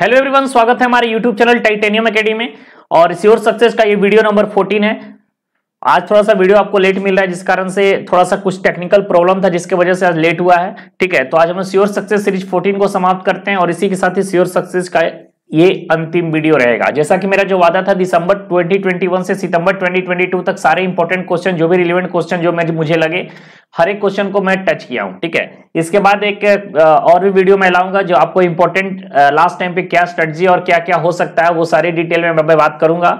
Hello everyone स्वागत है हमारे यूट्यूब चैनल टाइटेनियम अकेडमी में और सियोर सक्सेस का ये वीडियो नंबर 14 है आज थोड़ा सा वीडियो आपको लेट मिल रहा है जिस कारण से थोड़ा सा कुछ टेक्निकल प्रॉब्लम था जिसके वजह से आज लेट हुआ है ठीक है तो आज हम सियोर सक्सेस सीरीज 14 को समाप्त करते हैं और इसी के साथ ही सियोर सक्सेस का ये अंतिम वीडियो रहेगा जैसा कि मेरा जो वादा था दिसंबर 2021 से सितंबर 2022 तक सारे इंपॉर्टेंट क्वेश्चन जो भी रिलेवेंट क्वेश्चन जो मैं मुझे लगे हर एक क्वेश्चन को मैं टच किया हूं ठीक है इसके बाद एक और भी वीडियो मैं लाऊंगा जो आपको इंपॉर्टेंट लास्ट टाइम पे क्या स्ट्रेटजी और क्या क्या हो सकता है वो सारी डिटेल में मैं बात करूंगा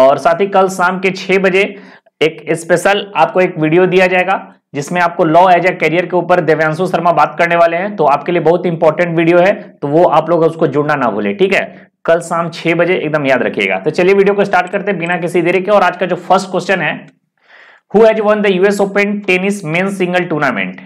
और साथ ही कल शाम के छह बजे एक स्पेशल आपको एक वीडियो दिया जाएगा जिसमें आपको लॉ एज ए करियर के ऊपर देवयांशु शर्मा बात करने वाले हैं तो आपके लिए बहुत इंपॉर्टेंट वीडियो है तो वो आप लोग उसको जुड़ना ना भूले ठीक है कल शाम छह बजे एकदम याद रखिएगा तो चलिए वीडियो को स्टार्ट करते हैं बिना किसी देरी के और आज का जो फर्स्ट क्वेश्चन है who has won the US open tennis men single tournament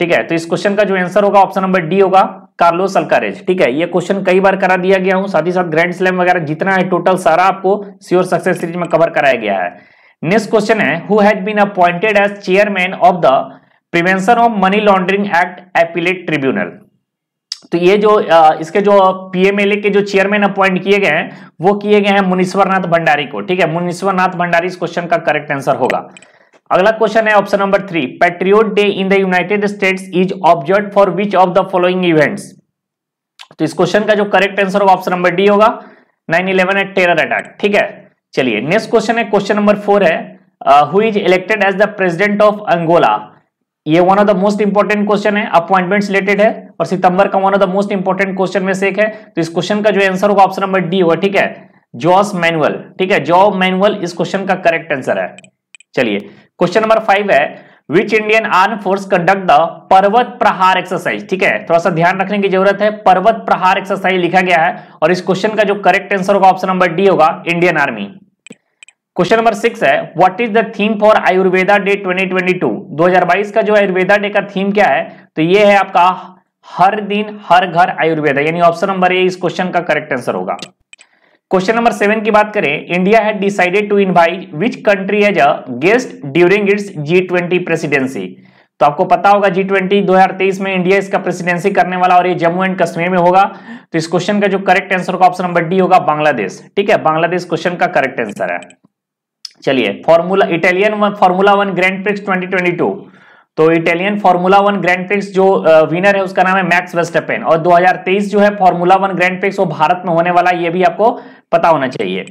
ठीक है तो इस क्वेश्चन का जो आंसर होगा ऑप्शन नंबर डी होगा कार्लो सलकारेज ठीक है ये क्वेश्चन कई बार करा दिया गया हूं साथ ही साथ ग्रैंड स्लैम वगैरह जितना है टोटल सारा आपको श्योर सक्सेस सीरीज में कवर कराया गया है नेक्स्ट क्वेश्चन है who has been appointed as chairman of the prevention of money laundering act appellate tribunal तो ये जो इसके जो पीएमएलए के जो चेयरमैन अपॉइंट किए गए हैं वो किए गए हैं मुनीश्वरनाथ भंडारी को ठीक है मुनीश्वरनाथ भंडारी इस क्वेश्चन का करेक्ट आंसर होगा अगला क्वेश्चन है option number three patriot day in the United States is observe for which of the following events तो इस क्वेश्चन का जो करेक्ट आंसर होगा ऑप्शन नंबर डी होगा nine eleven at terror attack ठीक है चलिए नेक्स्ट क्वेश्चन है क्वेश्चन नंबर फोर है who is elected as the president of Angola ये one of the most important question है अपॉइंटमेंट रिलेटेड है और सितंबर का one of the most important question में से एक है तो इस क्वेश्चन का जो आंसर होगा ऑप्शन नंबर डी होगा ठीक है जॉस मैनुअल ठीक है जॉ मैनुअल इस क्वेश्चन का करेक्ट आंसर है चलिए क्वेश्चन नंबर फाइव है which Indian arm force conduct the Parvat Prahar exercise ठीक है थोड़ा सा ध्यान रखने की जरूरत है पर्वत प्रहार एक्सरसाइज लिखा गया है और इस क्वेश्चन का जो करेक्ट आंसर होगा ऑप्शन नंबर डी होगा Indian army question number six है what is the theme for Ayurveda day 2022 2022 का जो आयुर्वेदा डे का थीम क्या है तो ये है आपका हर दिन हर घर आयुर्वेदा यानी ऑप्शन नंबर ए इस क्वेश्चन का करेक्ट आंसर होगा क्वेश्चन नंबर सेवन की बात करें India had decided to invite which country as a guest during its G twenty presidency तो आपको पता होगा जी ट्वेंटी दो हजार तेईस में इंडिया इसका प्रेसिडेंसी करने वाला और ये जम्मू एंड कश्मीर में होगा तो इस क्वेश्चन का जो करेक्ट आंसर होगा ऑप्शन नंबर डी होगा बांग्लादेश ठीक है बांग्लादेश क्वेश्चन का करेक्ट आंसर है चलिए formula Italian formula one grand prix 2022 तो Italian formula one grand prix जो विनर है उसका नाम है मैक्स वेस्टपेन और 2023 जो है फॉर्मूला वन ग्रैंड प्रिक्स वो भारत में होने वाला ये भी आपको पता होना चाहिए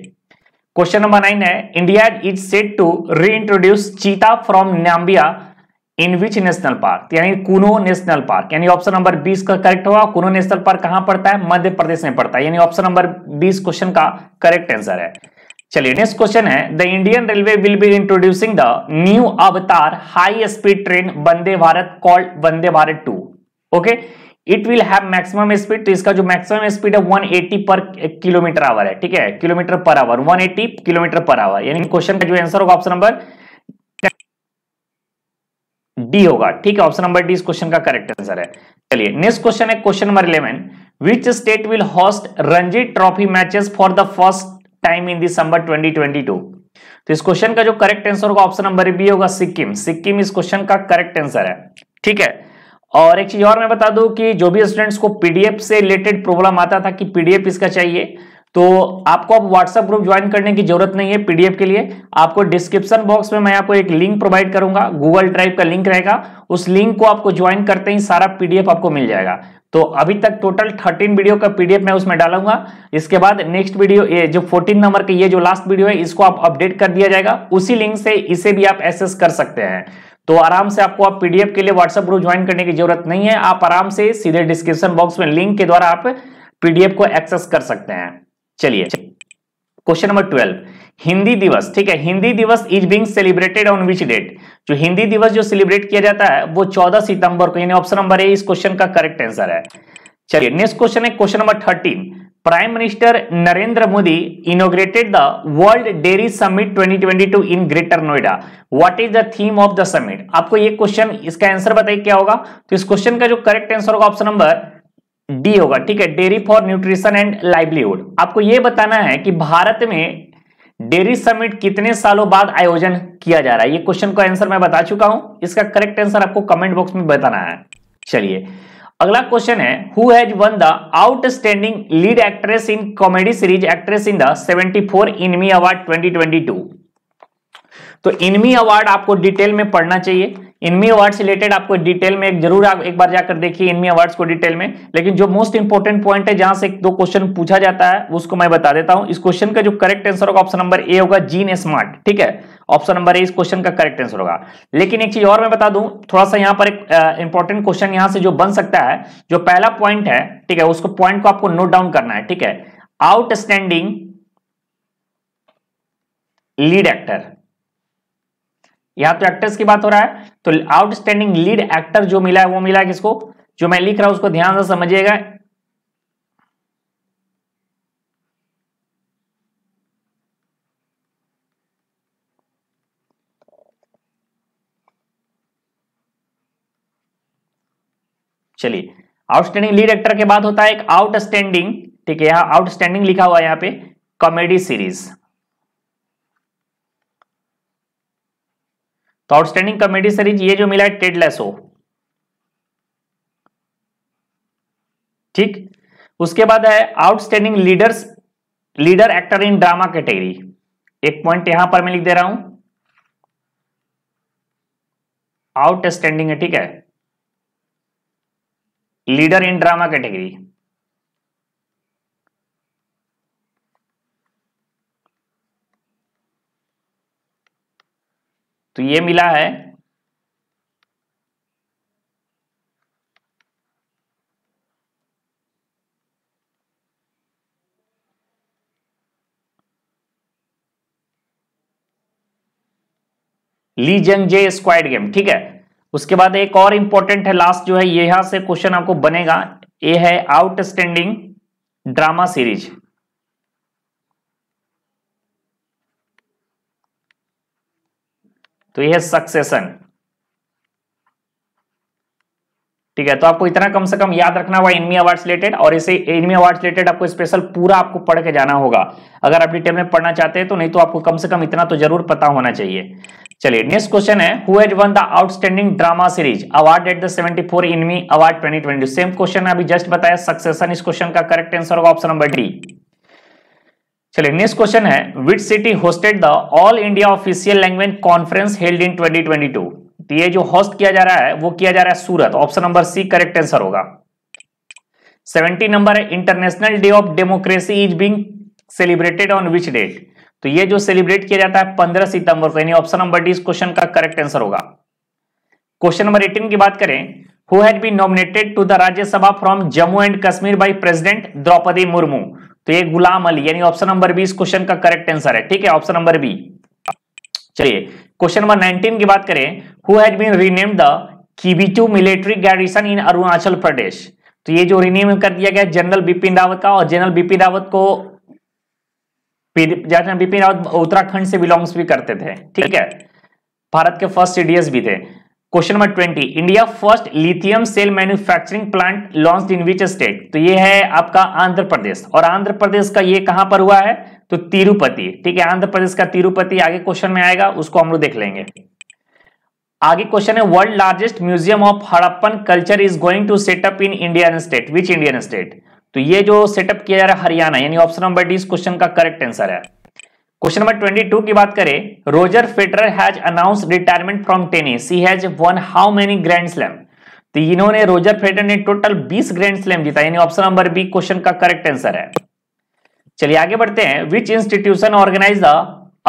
क्वेश्चन नंबर नाइन है India is set to reintroduce cheetah from Namibia in which national park यानी कुनो नेशनल पार्क यानी ऑप्शन नंबर बीस का करेक्ट होगा कुनो नेशनल पार्क कहां पड़ता है मध्य प्रदेश में पड़ता है यानी ऑप्शन नंबर बीस क्वेश्चन का करेक्ट आंसर है चलिए नेक्स्ट क्वेश्चन है the Indian railway will be introducing the new avatar high speed train Vande Bharat called Vande Bharat two okay it will have maximum speed तो इसका जो मैक्सिमम स्पीड है 180 पर किलोमीटर आवर है ठीक है kilometre per hour 180 kilometre per hour यानी क्वेश्चन का जो आंसर होगा ऑप्शन नंबर डी होगा ठीक है ऑप्शन नंबर डी इस क्वेश्चन का करेक्ट आंसर है चलिए नेक्स्ट क्वेश्चन है question number eleven which state will host Ranji trophy matches for the first time in दिसंबर 2022 तो इस क्वेश्चन का जो करेक्ट आंसर होगा ऑप्शन नंबर बी होगा सिक्किम सिक्किम इस क्वेश्चन का करेक्ट आंसर है ठीक है और एक चीज और मैं बता दूं कि जो भी स्टूडेंट्स को पीडीएफ से रिलेटेड प्रॉब्लम आता था कि पीडीएफ इसका चाहिए तो आपको अब व्हाट्सएप ग्रुप ज्वाइन करने की जरूरत नहीं है पीडीएफ के लिए आपको डिस्क्रिप्शन बॉक्स में मैं आपको एक लिंक प्रोवाइड करूंगा गूगल ड्राइव का लिंक रहेगा उस लिंक को आपको ज्वाइन करते ही सारा पीडीएफ आपको मिल जाएगा तो अभी तक टोटल 13 वीडियो का पीडीएफ मैं उसमें डालूंगा इसके बाद नेक्स्ट वीडियो ये जो 14 नंबर का ये जो लास्ट वीडियो है इसको आप अपडेट कर दिया जाएगा उसी लिंक से इसे भी आप एसेस कर सकते हैं तो आराम से आपको आप पीडीएफ के लिए व्हाट्सएप ग्रुप ज्वाइन करने की जरूरत नहीं है आप आराम से सीधे डिस्क्रिप्शन बॉक्स में लिंक के द्वारा आप पीडीएफ को एक्सेस कर सकते हैं चलिए क्वेश्चन नंबर ट्वेल्व हिंदी दिवस ठीक है Hindi Diwas is being celebrated on which date जो हिंदी दिवस जो सेलिब्रेट किया जाता है वो 14 सितंबर को यानी ऑप्शन नंबर ए इस क्वेश्चन का करेक्ट आंसर है चलिए नेक्स्ट क्वेश्चन है question number thirteen prime minister Narendra Modi inaugurated the world dairy summit 2022 in greater Noida what is the theme of the summit आपको ये क्वेश्चन इसका आंसर बताइए क्या होगा तो इस क्वेश्चन का जो करेक्ट आंसर होगा ऑप्शन नंबर डी होगा ठीक है dairy for nutrition and livelihood आपको यह बताना है कि भारत में डेयरी समिट कितने सालों बाद आयोजन किया जा रहा है ये क्वेश्चन का आंसर मैं बता चुका हूं इसका करेक्ट आंसर आपको कमेंट बॉक्स में बताना है चलिए अगला क्वेश्चन है who has won the outstanding lead actress in comedy series actress in the seventy four Emmy award to तो इनमी अवार्ड आपको डिटेल में पढ़ना चाहिए इनमी से रिलेटेड आपको डिटेल में एक जरूर आप एक बार जाकर देखिए इनमी अवार्ड्स को डिटेल में लेकिन जो मोस्ट इंपॉर्टेंट पॉइंट है जहां से दो क्वेश्चन पूछा जाता है उसको मैं बता देता हूं इस क्वेश्चन का जो करेक्ट आंसर होगा ऑप्शन नंबर ए होगा जीन स्मार्ट ठीक है ऑप्शन नंबर ए इस क्वेश्चन का करेक्ट आंसर होगा लेकिन एक चीज और मैं बता दूं थोड़ा सा यहां पर एक इंपॉर्टेंट क्वेश्चन यहां से जो बन सकता है जो पहला पॉइंट है ठीक है उसको पॉइंट को आपको नोट डाउन करना है ठीक है आउटस्टैंडिंग लीड एक्टर यहां तो एक्टर्स की बात हो रहा है तो आउटस्टैंडिंग लीड एक्टर जो मिला है वो मिला है किसको जो मैं लिख रहा हूं उसको ध्यान से समझिएगा चलिए आउटस्टैंडिंग लीड एक्टर के बाद होता है एक आउटस्टैंडिंग ठीक है यहां आउटस्टैंडिंग लिखा हुआ है यहां पे comedy series outstanding comedy series ये जो मिला है टेडलेस हो ठीक उसके बाद है outstanding leaders leader actor in drama category एक पॉइंट यहां पर मैं लिख दे रहा हूं आउटस्टैंडिंग है ठीक है लीडर इन ड्रामा कैटेगरी तो ये मिला है ली जंग जे स्क्वाइड गेम ठीक है उसके बाद एक और इंपॉर्टेंट है लास्ट जो है यहां से क्वेश्चन आपको बनेगा ये है आउटस्टैंडिंग ड्रामा सीरीज तो यह सक्सेशन ठीक है तो आपको इतना कम से कम याद रखना होगा इनमी अवार्ड रिलेटेड और इसे इनमी अवार्ड रिलेटेड आपको स्पेशल पूरा आपको पढ़ के जाना होगा अगर आप डिटेल में पढ़ना चाहते हैं तो नहीं तो आपको कम से कम इतना तो जरूर पता होना चाहिए चलिए नेक्स्ट क्वेश्चन है who has won the outstanding drama series award at the 74 four Emmy award twenty same question अभी जस्ट बताया सक्सेशन इस क्वेश्चन का करेक्ट आंसर होगा ऑप्शन नंबर डी चलिए नेक्स्ट क्वेश्चन है which city hosted the all India official language conference held in 2022 तो ये जो होस्ट किया जा रहा है वो किया जा रहा है Surat option number C correct answer होगा सेवेंटी नंबर है international day of democracy is being celebrated on which date तो ये जो सेलिब्रेट किया जाता है पंद्रह सितंबर को यानी ऑप्शन नंबर डी इस क्वेश्चन का करेक्ट आंसर होगा क्वेश्चन नंबर एटीन की बात करें who has been nominated to the Rajya Sabha from Jammu and Kashmir by president Droupadi Murmu तो ये गुलाम अली यानी ऑप्शन नंबर बी इस क्वेश्चन का करेक्ट आंसर है ठीक है ऑप्शन नंबर बी चलिए क्वेश्चन नंबर 19 की बात करें who has been renamed the Kibithu military garrison in Arunachal प्रदेश तो ये जो रीनेम कर दिया गया जनरल बिपिन रावत का और जनरल बिपिन रावत को बिपिन रावत उत्तराखंड से बिलोंग्स भी करते थे ठीक है भारत के फर्स्ट सीडीएस भी थे question number twenty India first lithium cell manufacturing plant launch in which state तो ये है आपका आंध्र प्रदेश और आंध्र प्रदेश का ये कहां पर हुआ है तो तिरुपति ठीक है आंध्र प्रदेश का तिरुपति आगे क्वेश्चन में आएगा उसको हम लोग देख लेंगे आगे क्वेश्चन है world largest museum of Harappan culture is going to set up in Indian state which Indian state तो ये जो सेटअप किया जा रहा है हरियाणा यानी ऑप्शन नंबर डी इस क्वेश्चन का करेक्ट आंसर है क्वेश्चन नंबर 22 की बात करें Roger Federer has announce retirement from tennis he has won how many grand slam तो इन्होंने रोजर फेडरर ने टोटल 20 ग्रैंड स्लैम जीता यानी ऑप्शन नंबर बी क्वेश्चन का करेक्ट आंसर है चलिए आगे बढ़ते हैं which institution organise the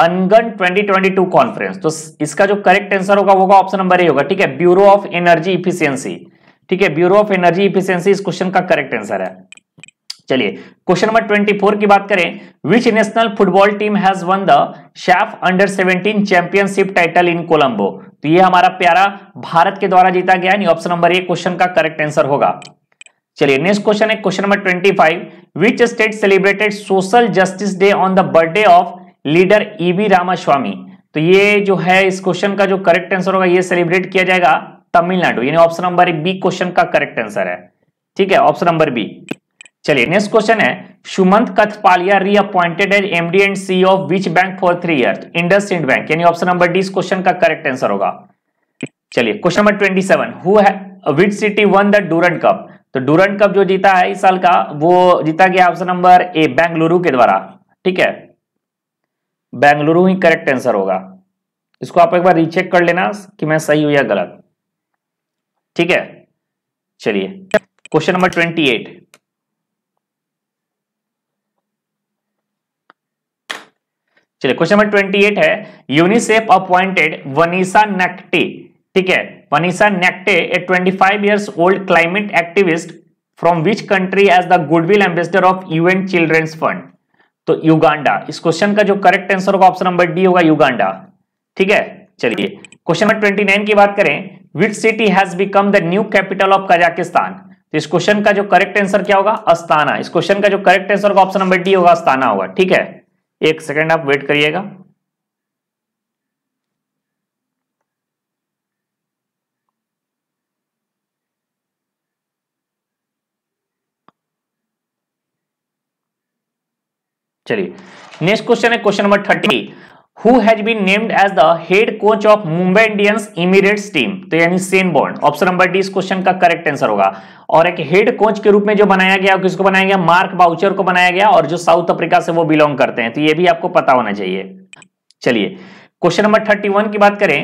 ANGAN 2022 conference तो इसका जो करेक्ट आंसर होगा होगा ऑप्शन नंबर ए होगा ठीक है ब्यूरो ऑफ एनर्जी इफिशियंसी ठीक है ब्यूरो ऑफ एनर्जी इफिशियंसी इस क्वेश्चन का करेक्ट आंसर है चलिए क्वेश्चन नंबर 24 की बात करें which national football team has won the SAFF under 17 championship title in Colombo तो ये हमारा प्यारा भारत के द्वारा जीता गया नहीं ऑप्शन नंबर ए क्वेश्चन का करेक्ट आंसर होगा चलिए नेक्स्ट क्वेश्चन है question number 25 which state celebrated social justice day on the birthday of leader E V Ramasamy तो ये जो है इस क्वेश्चन का जो करेक्ट आंसर होगा ये सेलिब्रेट किया जाएगा तमिलनाडु यानी ऑप्शन नंबर बी क्वेश्चन का करेक्ट आंसर है ठीक है ऑप्शन नंबर बी चलिए नेक्स्ट क्वेश्चन है Sumant Kathpalia reappointed as MD and C of which bank for three year IndusInd bank यानी ऑप्शन नंबर डी इस क्वेश्चन का करेक्ट आंसर होगा चलिए question number twenty seven who which city won the Durand cup तो Durand cup जो जीता है इस साल का वो जीता गया ऑप्शन नंबर ए बेंगलुरु के द्वारा ठीक है बेंगलुरु ही करेक्ट आंसर होगा इसको आप एक बार रिचेक कर लेना कि मैं सही हूं या गलत ठीक है चलिए क्वेश्चन नंबर ट्वेंटी एट चलिए क्वेश्चन नंबर ट्वेंटी एट है यूनिसेफ अपॉइंटेड वनीसा नेक्टे ठीक है Vanessa Nakate a twenty five years old climate activist from which country as the goodwill ambassador of UN children's fund तो Uganda इस question का जो correct answer होगा option number D होगा Uganda ठीक है चलिए क्वेश्चन नंबर ट्वेंटी नाइन की बात करें which city has become the new capital of Kazakhstan तो इस क्वेश्चन का जो करेक्ट आंसर क्या होगा अस्ताना इस क्वेश्चन का जो करेक्ट आंसर होगा ऑप्शन नंबर डी होगा अस्ताना होगा ठीक है एक सेकेंड आप वेट करिएगा चलिए नेक्स्ट क्वेश्चन है question number thirty Who has been named as the head coach of Mumbai Indians Emirates team तो यानी Shane Bond option number D इस क्वेश्चन का करेक्ट आंसर होगा और एक हेड कोच के रूप में जो बनाया गया किसको बनाया गया मार्क बाउचर को बनाया गया और जो साउथ अफ्रीका से वो बिलोंग करते हैं तो ये भी आपको पता होना चाहिए चलिए क्वेश्चन नंबर थर्टी वन की बात करें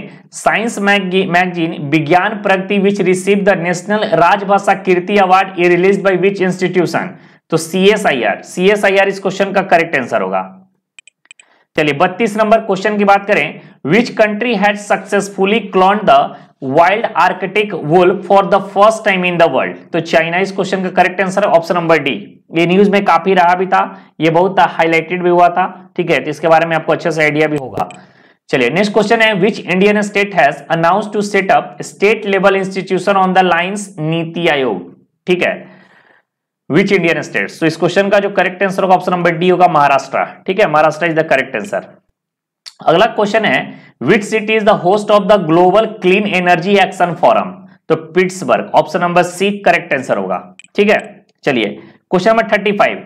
science magazine Vigyan Pragati which receive the national Rajbhasha Kirti award release by which institution तो C S I R C S I R इस क्वेश्चन का करेक्ट आंसर होगा चलिए बत्तीस नंबर क्वेश्चन की बात करें which country has successfully cloned the wild arctic wolf for the first time in the world तो चाइना इस क्वेश्चन का करेक्ट आंसर है ऑप्शन नंबर डी ये न्यूज में काफी रहा भी था ये बहुत हाईलाइटेड भी हुआ था ठीक है तो इसके बारे में आपको अच्छे से आइडिया भी होगा चलिए नेक्स्ट क्वेश्चन है which Indian state has announce to set up state level institution on the lines NITI Aayog ठीक है विच इंडियन स्टेट्स तो इस क्वेश्चन का जो करेक्ट आंसर होगा ऑप्शन नंबर डी होगा महाराष्ट्र ठीक है Maharashtra is the correct answer अगला क्वेश्चन है which city is the host of the global clean energy action forum तो Pittsburgh option number C correct answer होगा ठीक है चलिए question number thirty five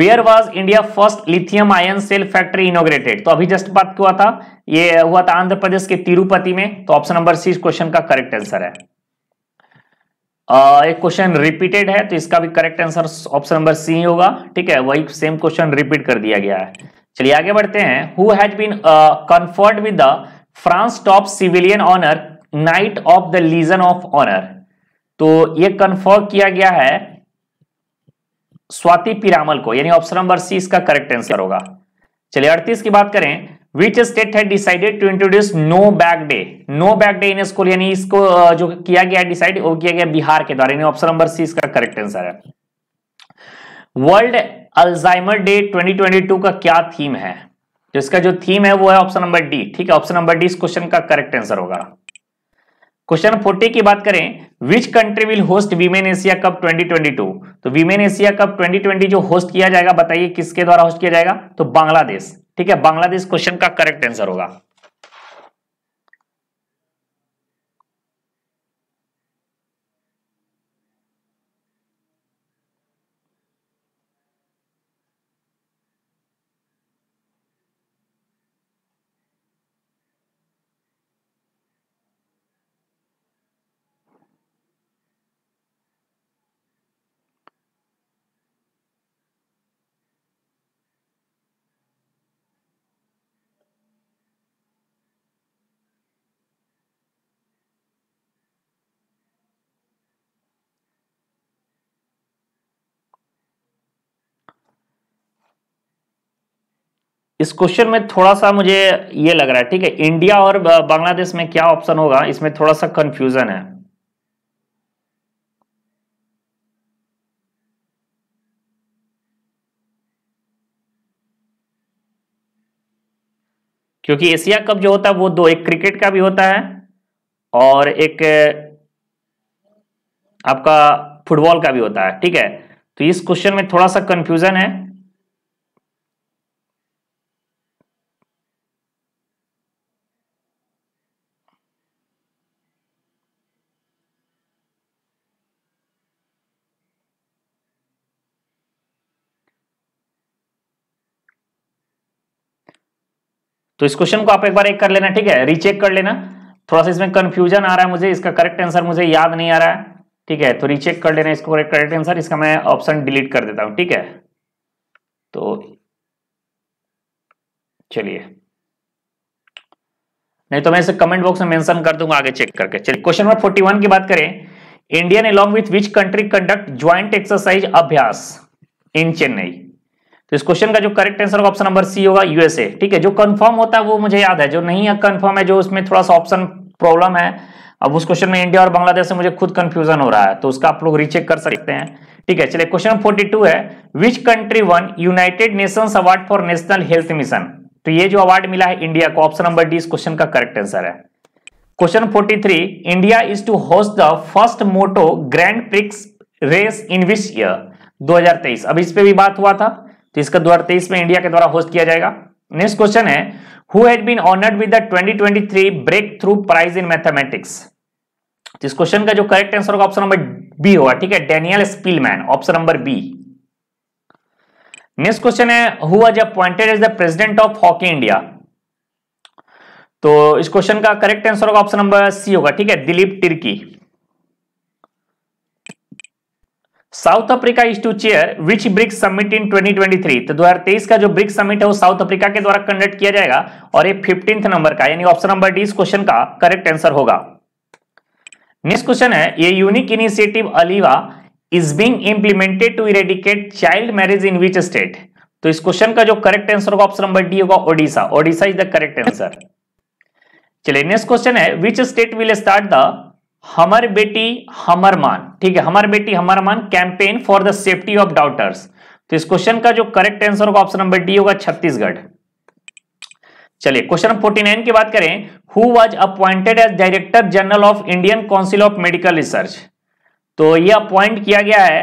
where was India first lithium ion cell factory inaugurated तो अभी just बात हुआ था ये हुआ था आंध्र प्रदेश के तिरुपति में तो ऑप्शन नंबर सी इस क्वेश्चन का करेक्ट आंसर है एक क्वेश्चन रिपीटेड है तो इसका भी correct answer option number C होगा ठीक है वही सेम क्वेश्चन रिपीट कर दिया गया है चलिए आगे बढ़ते हैं who has been conferred with the France top civilian honour knight of the legion of honour तो ये कन्फर्म किया गया है स्वाति पिरामल को यानी ऑप्शन नंबर सी इसका करेक्ट आंसर होगा चलिए अड़तीस की बात करें state had decided to introduce no no day? No no day in a school यानी इसको जो किया गया डिसाइड वो किया गया बिहार के द्वारा यानी ऑप्शन नंबर सी इसका करेक्ट आंसर है वर्ल्ड अल्जाइमर डे 2022 का क्या थीम है तो इसका जो थीम है वो है ऑप्शन नंबर डी ठीक है ऑप्शन नंबर डी इस क्वेश्चन का करेक्ट आंसर होगा क्वेश्चन फोर्टी की बात करें which country will host women Asia cup 2022 तो वीमेन एशिया कप 2020 जो होस्ट किया जाएगा बताइए किसके द्वारा होस्ट किया जाएगा तो बांग्लादेश ठीक है बांग्लादेश क्वेश्चन का करेक्ट आंसर होगा इस क्वेश्चन में थोड़ा सा मुझे ये लग रहा है ठीक है इंडिया और बांग्लादेश में क्या ऑप्शन होगा इसमें थोड़ा सा कंफ्यूजन है क्योंकि एशिया कप जो होता है वो दो एक क्रिकेट का भी होता है और एक आपका फुटबॉल का भी होता है ठीक है तो इस क्वेश्चन में थोड़ा सा कंफ्यूजन है तो इस क्वेश्चन को आप एक बार एक कर लेना ठीक है रीचेक कर लेना थोड़ा सा इसमें कंफ्यूजन आ रहा है मुझे इसका करेक्ट आंसर मुझे याद नहीं आ रहा है ठीक है तो रीचेक कर लेना इसको करेक्ट आंसर इसका मैं ऑप्शन डिलीट कर देता हूं ठीक है तो चलिए नहीं तो मैं इसे कमेंट बॉक्स में मेंशन कर दूंगा आगे चेक करके चलिए क्वेश्चन नंबर 41 की बात करें Indian along with which country conduct joint exercise Abhyas in Chennai इस क्वेश्चन का जो करेक्ट आंसर होगा ऑप्शन नंबर सी होगा यूएसए ठीक है जो कंफर्म होता है वो मुझे याद है जो नहीं है कंफर्म है जो उसमें थोड़ा सा ऑप्शन प्रॉब्लम है अब उस क्वेश्चन में इंडिया और बांग्लादेश से मुझे खुद कंफ्यूजन हो रहा है तो उसका आप लोग रीचेक कर सकते हैं ठीक है चलिए क्वेश्चन फोर्टी टू है which country won United Nation award for national health mission तो ये जो अवार्ड मिला है इंडिया को ऑप्शन नंबर डी इस क्वेश्चन का करेक्ट आंसर है question 43 India is to host the first moto grand prix race in which year 2023 अब इस पे भी बात हुआ था तो इसका दो में इंडिया के द्वारा होस्ट किया जाएगा नेक्स्ट क्वेश्चन है who has been honoured with the 2023 breakthrough prize in mathematics इस क्वेश्चन का जो करेक्ट आंसर होगा ऑप्शन नंबर बी होगा ठीक है Daniel Spielman option number B next question है who was appointed as the president of hockey India तो इस क्वेश्चन का करेक्ट आंसर होगा ऑप्शन नंबर सी होगा ठीक है Dilip Tirkey South Africa is to chair which BRICS summit in 2023 तो 2023 का जो ब्रिक्स समिट है वो साउथ अफ्रीका के द्वारा कंडक्ट किया जाएगा और ये फिफ्टींथ नंबर का यानी ऑप्शन नंबर डी इस क्वेश्चन का करेक्ट आंसर होगा नेक्स्ट क्वेश्चन है ये unique initiative Aliva is being implemented to eradicate child marriage in which state तो इस क्वेश्चन का जो करेक्ट आंसर होगा ऑप्शन नंबर डी होगा Odisha Odisha is the correct answer चलिए नेक्स्ट क्वेश्चन है which state will start the Hamar Beti Hamar मान ठीक है हमर Beti Hamar Maan campaign for the safety of daughters तो इस क्वेश्चन का जो करेक्ट आंसर होगा ऑप्शन नंबर डी होगा छत्तीसगढ़ चलिए क्वेश्चन फोर्टी नाइन की बात करें who was appointed as director general of Indian council of medical research तो ये अपॉइंट किया गया है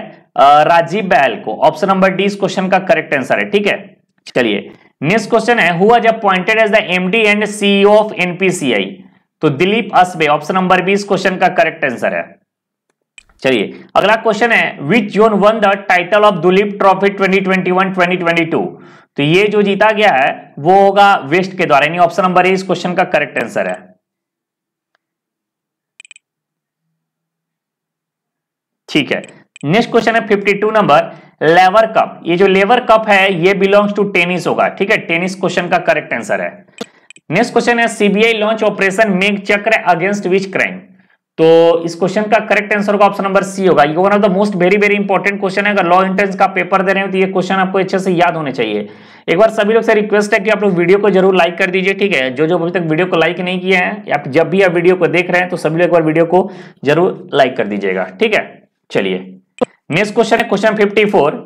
राजीव बैल को ऑप्शन नंबर डी इस क्वेश्चन का करेक्ट आंसर है ठीक है चलिए नेक्स्ट क्वेश्चन है who was appointed as the MD and CEO of NPCI तो Dilip Asbe option number B इस क्वेश्चन का करेक्ट आंसर है चलिए अगला क्वेश्चन है which zone won the title of Duleep trophy 2021 2022 तो ये जो जीता गया है वो होगा वेस्ट के द्वारा यानी ऑप्शन नंबर ए इस क्वेश्चन का करेक्ट आंसर है ठीक है नेक्स्ट क्वेश्चन है 52 नंबर लेवर कप ये जो लेवर कप है ये बिलोंग्स टू टेनिस होगा ठीक है टेनिस क्वेश्चन का करेक्ट आंसर है नेक्स्ट क्वेश्चन है CBI launch operation Megh Chakra against which crime तो इस क्वेश्चन का करेक्ट आंसर होगा ऑप्शन नंबर सी होगा ये one of the most very very important question है अगर लॉ इंट्रेंस का पेपर दे रहे हो तो ये क्वेश्चन आपको अच्छे से याद होने चाहिए एक बार सभी लोग से रिक्वेस्ट है कि आप लोग वीडियो को जरूर लाइक कर दीजिए ठीक है जो जो अभी तक वीडियो को लाइक नहीं किया है आप जब भी आप वीडियो को देख रहे हैं तो सभी लोग एक बार वीडियो को जरूर लाइक कर दीजिएगा ठीक है चलिए नेक्स्ट क्वेश्चन है question fifty four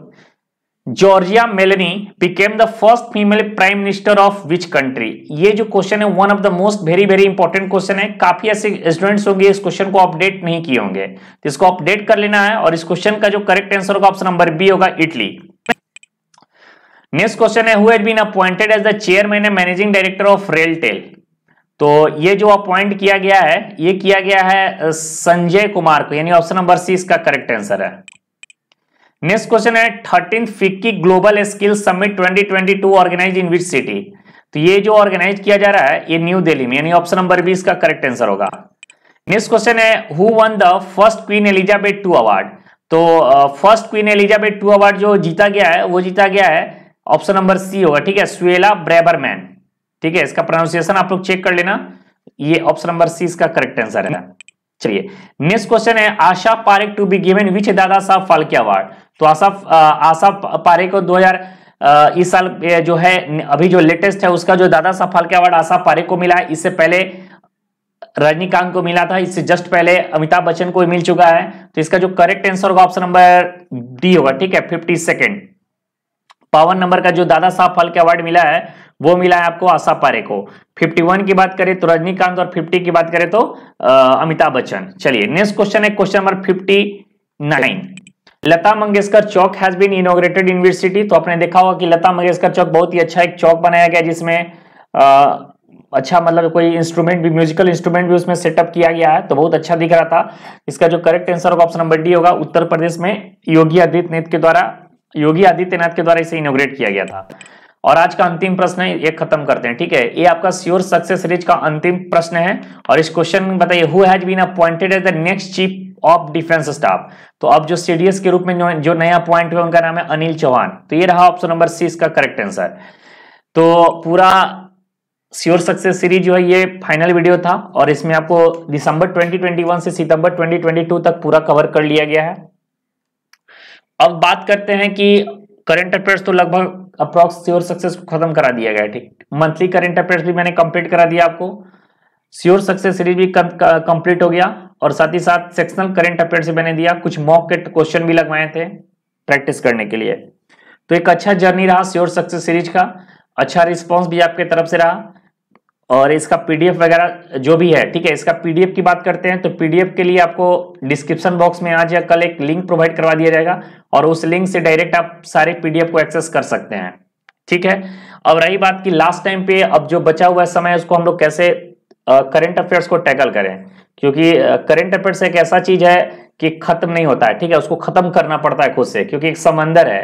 Giorgia Meloni became the first female prime minister of which country ये जो क्वेश्चन है one of the most very very important question है काफी ऐसे स्टूडेंट्स होंगे इस क्वेश्चन को अपडेट नहीं किए होंगे तो इसको अपडेट कर लेना है और इस क्वेश्चन का जो करेक्ट आंसर होगा ऑप्शन नंबर बी होगा इटली नेक्स्ट क्वेश्चन है who been appointed as the chairman and managing director of RailTel तो ये जो अपॉइंट किया गया है ये किया गया है संजय कुमार को यानी ऑप्शन नंबर सी इसका करेक्ट आंसर है नेक्स्ट क्वेश्चन है thirteen FICCI global skill summit 2022 organise in which city तो ये जो ऑर्गेनाइज किया जा रहा है ये न्यू दिल्ली में यानी ऑप्शन नंबर बी इसका करेक्ट आंसर होगा नेक्स्ट क्वेश्चन है who won the first Queen Elizabeth two award तो first Queen Elizabeth two award जो जीता गया है वो जीता गया है ऑप्शन नंबर सी होगा ठीक है स्वेला ब्रेबरमैन ठीक है इसका प्रोनाउंसिएशन आप लोग चेक कर लेना ये ऑप्शन नंबर सी इसका करेक्ट आंसर है चलिए नेक्स्ट क्वेश्चन है Asha Parekh to be given which Dada Saheb Phalke award तो आशा आशा पारेख को 2000 इस साल जो है अभी जो लेटेस्ट है उसका जो दादा साहब फाल्के अवार्ड आशा पारेख को मिला है इससे पहले रजनीकांत को मिला था इससे जस्ट पहले अमिताभ बच्चन को मिल चुका है तो इसका जो करेक्ट आंसर होगा ऑप्शन नंबर डी होगा ठीक है फिफ्टी सेकेंड पावन नंबर का जो दादा साहब फाल्के अवार्ड मिला है वो मिला है आपको आशा पारे को 51 की बात करें तो रजनीकांत और 50 की बात करें तो अमिताभ बच्चन चलिए नेक्स्ट क्वेश्चन है question number 59 Lata Mangeshkar Chowk has been inaugurated university तो आपने देखा होगा कि लता मंगेशकर चौक बहुत ही अच्छा एक चौक बनाया गया जिसमें आ, अच्छा मतलब कोई इंस्ट्रूमेंट भी म्यूजिकल इंस्ट्रूमेंट भी उसमें सेटअप किया गया है तो बहुत अच्छा दिख रहा था इसका जो करेक्ट आंसर होगा ऑप्शन नंबर डी होगा उत्तर प्रदेश में योगी आदित्यनाथ के द्वारा योगी आदित्यनाथ के द्वारा इसे इनोग्रेट किया गया था और आज का अंतिम प्रश्न है ये खत्म करते हैं ठीक है ये आपका श्योर सक्सेस सीरीज का अंतिम प्रश्न है और इस क्वेश्चन में बताइए who has been appointed as the next chief of defence staff तो अब जो सीडीएस के रूप में जो नया अपॉइंट हुआ उनका नाम है अनिल चौहान तो ये रहा ऑप्शन नंबर सी इसका करेक्ट आंसर तो पूरा श्योर सक्सेस सीरीज जो है ये फाइनल वीडियो था और इसमें आपको दिसंबर 2021 से सितंबर 2022 तक पूरा कवर कर लिया गया है अब बात करते हैं कि करंट अफेयर्स तो लगभग अप्रॉक्स श्योर सक्सेस को खत्म करा दिया गया ठीक मंथली करंट अफेयर्स भी मैंने कंप्लीट करा दिया आपको श्योर सक्सेस सीरीज भी कंप्लीट हो गया और साथ ही साथ सेक्शनल करंट अफेयर्स मैंने दिया कुछ मॉक के क्वेश्चन भी लगवाए थे प्रैक्टिस करने के लिए तो एक अच्छा जर्नी रहा श्योर सक्सेस सीरीज का अच्छा रिस्पॉन्स भी आपके तरफ से रहा और इसका पीडीएफ वगैरह जो भी है ठीक है इसका पीडीएफ की बात करते हैं तो पीडीएफ के लिए आपको डिस्क्रिप्शन बॉक्स में आज या कल एक लिंक प्रोवाइड करवा दिया जाएगा और उस लिंक से डायरेक्ट आप सारे पीडीएफ को एक्सेस कर सकते हैं ठीक है अब रही बात की लास्ट टाइम पे अब जो बचा हुआ समय उसको हम लोग कैसे करंट अफेयर्स को टैकल करें क्योंकि करेंट अफेयर्स एक ऐसा चीज है कि खत्म नहीं होता है ठीक है उसको खत्म करना पड़ता है खुद से क्योंकि एक समंदर है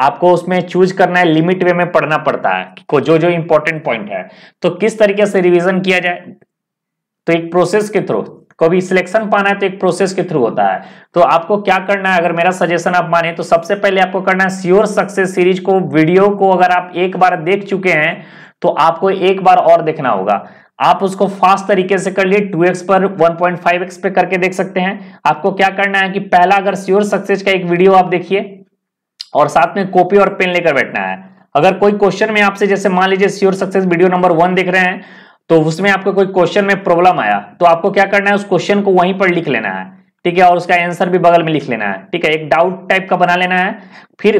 आपको उसमें चूज करना है लिमिट वे में पढ़ना पड़ता है जो जो इंपॉर्टेंट पॉइंट है तो किस तरीके से रिवीजन किया जाए तो एक प्रोसेस के थ्रू कभी सिलेक्शन पाना है तो एक प्रोसेस के थ्रू होता है तो आपको क्या करना है अगर मेरा सजेशन आप माने तो सबसे पहले आपको करना है सियोर सक्सेस सीरीज को वीडियो को अगर आप एक बार देख चुके हैं तो आपको एक बार और देखना होगा आप उसको फास्ट तरीके से कर लिए 2x पर 1.5x पे करके देख सकते हैं आपको क्या करना है कि पहला अगर सियोर सक्सेस का एक वीडियो आप देखिए और साथ में कॉपी और पेन लेकर बैठना है अगर कोई क्वेश्चन में आपसे जैसे मान लीजिए sure success video number one देख रहे हैं तो उसमें आपको कोई क्वेश्चन में प्रॉब्लम आया तो आपको क्या करना है उस क्वेश्चन को वहीं पर लिख लेना है ठीक है और उसका आंसर भी बगल में लिख लेना है ठीक है एक डाउट टाइप का बना लेना है फिर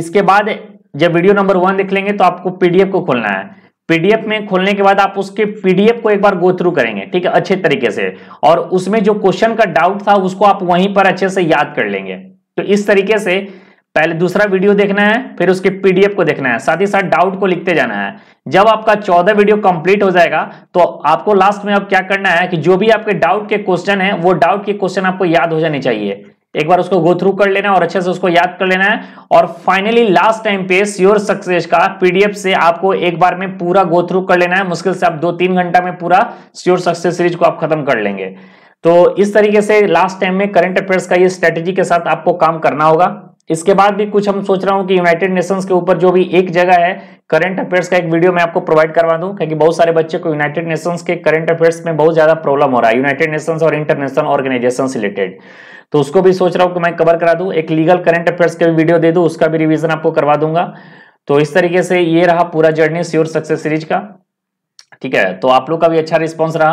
इसके बाद जब वीडियो नंबर वन देख लेंगे तो आपको पीडीएफ को खोलना है पीडीएफ में खोलने के बाद आप उसके पीडीएफ को एक बार गो थ्रू करेंगे ठीक है अच्छे तरीके से और उसमें जो क्वेश्चन का डाउट था उसको आप वहीं पर अच्छे से याद कर लेंगे तो इस तरीके से पहले दूसरा वीडियो देखना है फिर उसके पीडीएफ को देखना है साथ ही साथ डाउट को लिखते जाना है जब आपका चौदह वीडियो कंप्लीट हो जाएगा तो आपको लास्ट में अब क्या करना है कि जो भी आपके डाउट के क्वेश्चन है वो डाउट के क्वेश्चन आपको याद हो जाने चाहिए एक बार उसको गो थ्रू कर लेना है और अच्छे से उसको याद कर लेना है और फाइनली लास्ट टाइम पे श्योर सक्सेस का पीडीएफ से आपको एक बार में पूरा गो थ्रू कर लेना है मुश्किल से आप दो तीन घंटा में पूरा श्योर सक्सेस सीरीज को आप खत्म कर लेंगे तो इस तरीके से लास्ट टाइम में करंट अफेयर्स का ये स्ट्रेटेजी के साथ आपको काम करना होगा इसके बाद भी कुछ हम सोच रहा हूँ कि यूनाइटेड नेशंस के ऊपर जो भी एक जगह है करंट अफेयर्स का एक वीडियो मैं आपको प्रोवाइड करवा दूं क्योंकि बहुत सारे बच्चे को यूनाइटेड नेशंस के करंट अफेयर्स में बहुत ज्यादा प्रॉब्लम हो रहा है यूनाइटेड नेशंस और इंटरनेशनल ऑर्गेनाइजेशन रिलेटेड तो उसको भी सोच रहा हूँ कि मैं कवर करा दू एक लीगल करंट अफेयर्स का भी वीडियो दे दू उसका भी रिविजन आपको करवा दूंगा तो इस तरीके से ये रहा पूरा जर्नी सियोर सक्सेस सीरीज का ठीक है तो आप लोग का भी अच्छा रिस्पॉन्स रहा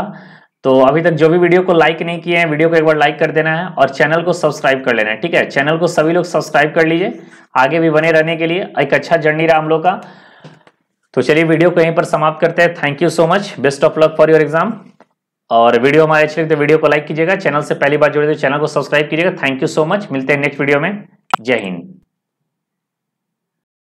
तो अभी तक जो भी वीडियो को लाइक नहीं किए हैं वीडियो को एक बार लाइक कर देना है और चैनल को सब्सक्राइब कर लेना है ठीक है चैनल को सभी लोग सब्सक्राइब कर लीजिए आगे भी बने रहने के लिए एक अच्छा जर्नी रहा हम लोग का तो चलिए वीडियो को यहीं पर समाप्त करते हैं thank you so much best of luck for your exam और वीडियो हमारे अच्छे लगते वीडियो को लाइक कीजिएगा चैनल से पहली बार जुड़े तो चैनल को सब्सक्राइब कीजिएगा थैंक यू सो मच मिलते हैं नेक्स्ट वीडियो में जय हिंद